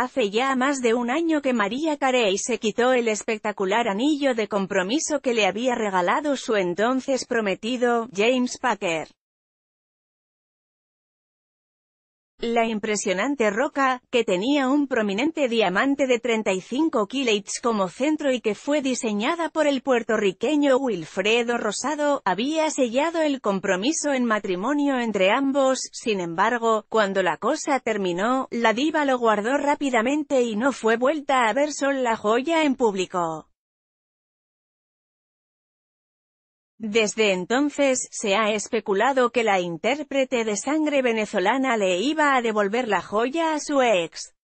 Hace ya más de un año que María Carey se quitó el espectacular anillo de compromiso que le había regalado su entonces prometido, James Packer. La impresionante roca, que tenía un prominente diamante de 35 kilates como centro y que fue diseñada por el puertorriqueño Wilfredo Rosado, había sellado el compromiso en matrimonio entre ambos, sin embargo, cuando la cosa terminó, la diva lo guardó rápidamente y no fue vuelta a ver Sol la joya en público. Desde entonces, se ha especulado que la intérprete de sangre venezolana le iba a devolver la joya a su ex.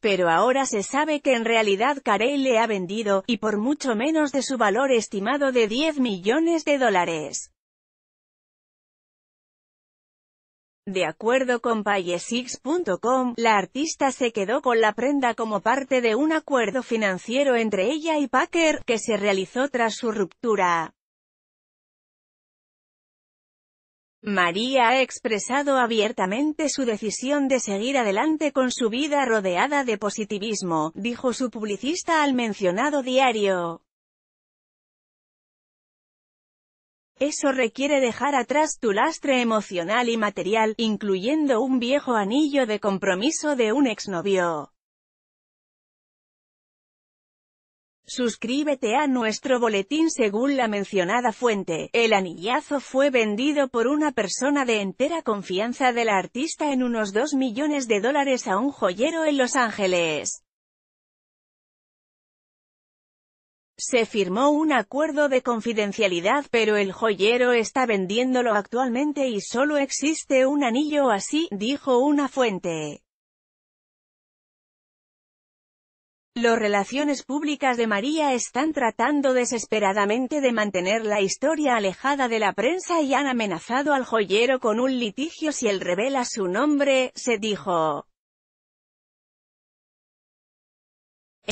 Pero ahora se sabe que en realidad Carey le ha vendido, y por mucho menos de su valor estimado de 10 millones de dólares. De acuerdo con Payesix.com, la artista se quedó con la prenda como parte de un acuerdo financiero entre ella y Packer, que se realizó tras su ruptura. María ha expresado abiertamente su decisión de seguir adelante con su vida rodeada de positivismo, dijo su publicista al mencionado diario. Eso requiere dejar atrás tu lastre emocional y material, incluyendo un viejo anillo de compromiso de un exnovio. Suscríbete a nuestro boletín según la mencionada fuente. El anillazo fue vendido por una persona de entera confianza de la artista en unos 2 millones de dólares a un joyero en Los Ángeles. Se firmó un acuerdo de confidencialidad pero el joyero está vendiéndolo actualmente y solo existe un anillo así, dijo una fuente. Los relaciones públicas de María están tratando desesperadamente de mantener la historia alejada de la prensa y han amenazado al joyero con un litigio si él revela su nombre, se dijo.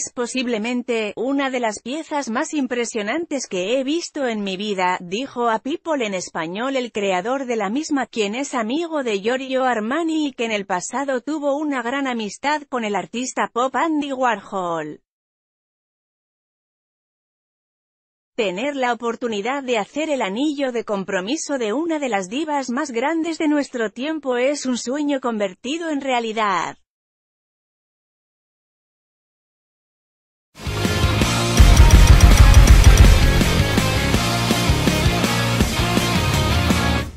Es posiblemente una de las piezas más impresionantes que he visto en mi vida, dijo a People en español el creador de la misma quien es amigo de Giorgio Armani y que en el pasado tuvo una gran amistad con el artista pop Andy Warhol. tener la oportunidad de hacer el anillo de compromiso de una de las divas más grandes de nuestro tiempo es un sueño convertido en realidad.